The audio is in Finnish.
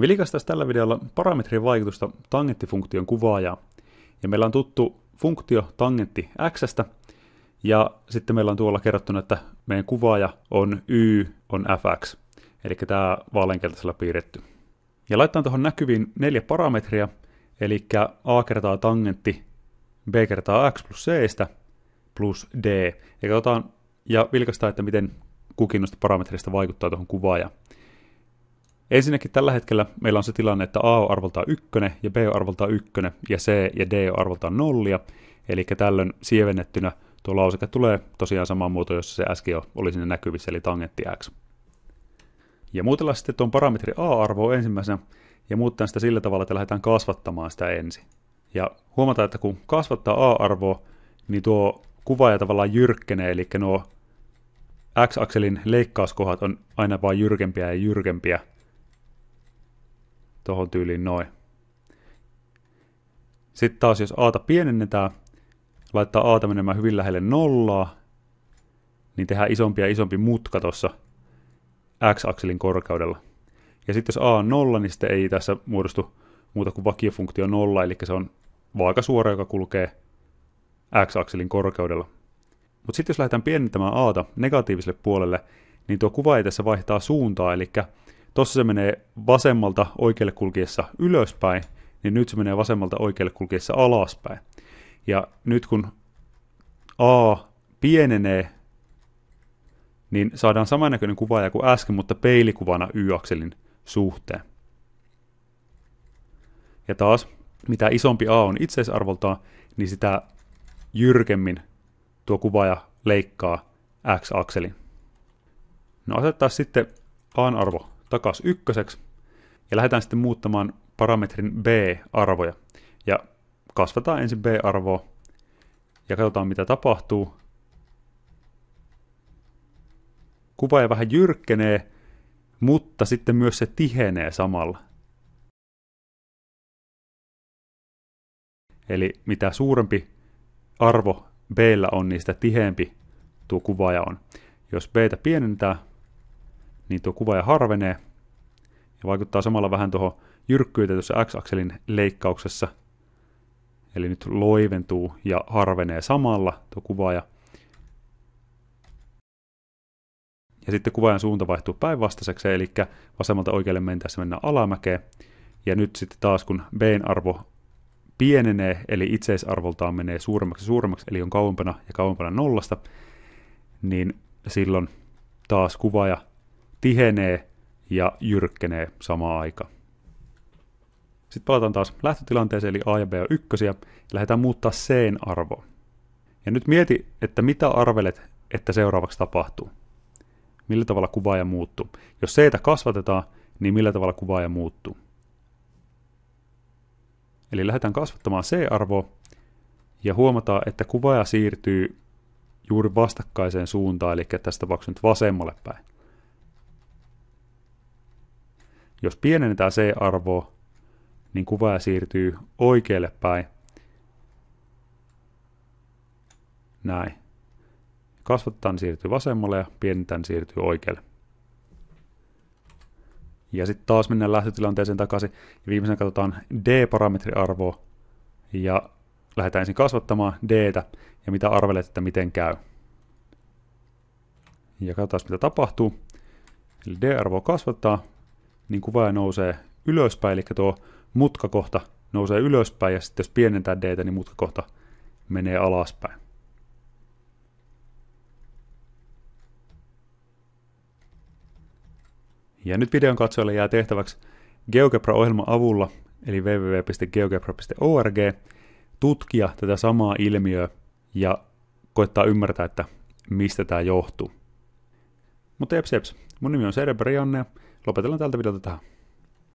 Vilkastas tällä videolla parametrien vaikutusta tangenttifunktion kuvaajaa. Ja meillä on tuttu funktio tangentti x, ja sitten meillä on tuolla kerrottuna, että meidän kuvaaja on y on fx, eli tämä vaaleankeltaisella piirretty. Ja laitetaan tuohon näkyviin neljä parametria, eli a kertaa tangentti, b kertaa x plus c plus d. Ja katsotaan ja vilkaistaan, että miten kukin noista parametreista vaikuttaa tuohon kuvaajaan. Ensinnäkin tällä hetkellä meillä on se tilanne, että A on arvoltaan ykkönen ja B on arvoltaan ykkönen ja C ja D on arvoltaan nollia. Eli tällöin sievennettynä tuo lauseke tulee tosiaan samaan muotoon, jossa se äsken jo oli sinne näkyvissä, eli tangentti x. Ja muutellaan sitten tuon parametri a-arvoa ensimmäisenä ja muuttaa sitä sillä tavalla, että lähdetään kasvattamaan sitä ensin. Ja huomataan, että kun kasvattaa a-arvoa, niin tuo kuvaaja tavallaan jyrkkenee, eli nuo x-akselin leikkauskohdat on aina vain jyrkempiä ja jyrkempiä – tuohon tyyliin noin. Sitten taas jos aata pienennetään, laittaa aata menemään hyvin lähelle nollaa, niin tehdään isompi ja isompi mutka tuossa x-akselin korkeudella. Ja sitten jos a on nolla, niin sitten ei tässä muodostu muuta kuin vakiofunktio nolla, eli se on vaakasuora, joka kulkee x-akselin korkeudella. Mutta sitten jos lähdetään pienentämään aata negatiiviselle puolelle, niin tuo kuva ei tässä vaihtaa suuntaa, eli Tuossa se menee vasemmalta oikealle kulkiessa ylöspäin, niin nyt se menee vasemmalta oikealle kulkiessa alaspäin. Ja nyt kun A pienenee, niin saadaan samannäköinen kuvaaja kuin äsken, mutta peilikuvana Y-akselin suhteen. Ja taas, mitä isompi A on itseisarvoltaan, niin sitä jyrkemmin tuo kuvaaja leikkaa X-akselin. No asettaa sitten A-arvo takaisin ykköseksi ja lähdetään sitten muuttamaan parametrin B-arvoja. Ja kasvataan ensin B-arvoa ja katsotaan mitä tapahtuu. Kuva ei vähän jyrkkenee, mutta sitten myös se tihenee samalla. Eli mitä suurempi arvo b on, niin sitä tiheämpi tuo kuvaaja on. Jos b pienentää, niin tuo kuvaaja harvenee ja vaikuttaa samalla vähän tuohon jyrkkyyteen tuossa X-akselin leikkauksessa. Eli nyt loiventuu ja harvenee samalla tuo kuvaaja. Ja sitten kuvaajan suunta vaihtuu päinvastaiseksi, eli vasemmalta oikealle mentäessä mennään alamäkeen. Ja nyt sitten taas kun B-arvo pienenee, eli itseisarvoltaan menee suuremmaksi ja suuremmaksi, eli on kauempana ja kauempana nollasta, niin silloin taas kuvaaja tihenee ja jyrkkenee samaan aikaan. Sitten palataan taas lähtötilanteeseen, eli A ja B on ykkösiä, ja lähdetään muuttaa C arvoa. Ja nyt mieti, että mitä arvelet, että seuraavaksi tapahtuu. Millä tavalla kuvaaja muuttuu. Jos c kasvatetaan, niin millä tavalla kuvaaja muuttuu. Eli lähdetään kasvattamaan C-arvoa ja huomataan, että kuvaaja siirtyy juuri vastakkaiseen suuntaan, eli tässä tapauksessa nyt vasemmalle päin. Jos pienennetään C-arvoa, niin kuva siirtyy oikealle päin. Näin. niin siirtyy vasemmalle ja pienentään niin siirtyy oikealle. Ja sitten taas mennään lähtötilanteeseen takaisin. Ja viimeisenä katsotaan D-parametriarvoa. Ja lähdetään ensin kasvattamaan d ja mitä arvelet, että miten käy. Ja katsotaan, mitä tapahtuu. Eli D-arvoa kasvattaa, niin kuvaaja nousee ylöspäin, eli tuo mutkakohta nousee ylöspäin, ja sitten jos pienentää d niin mutkakohta menee alaspäin. Ja nyt videon katsojalle jää tehtäväksi GeoGebra-ohjelman avulla, eli www.geogebra.org, tutkia tätä samaa ilmiöä ja koittaa ymmärtää, että mistä tämä johtuu. Mutta eps, eps, mun nimi on Sere Brianne, lopetellaan tältä videolta tähän.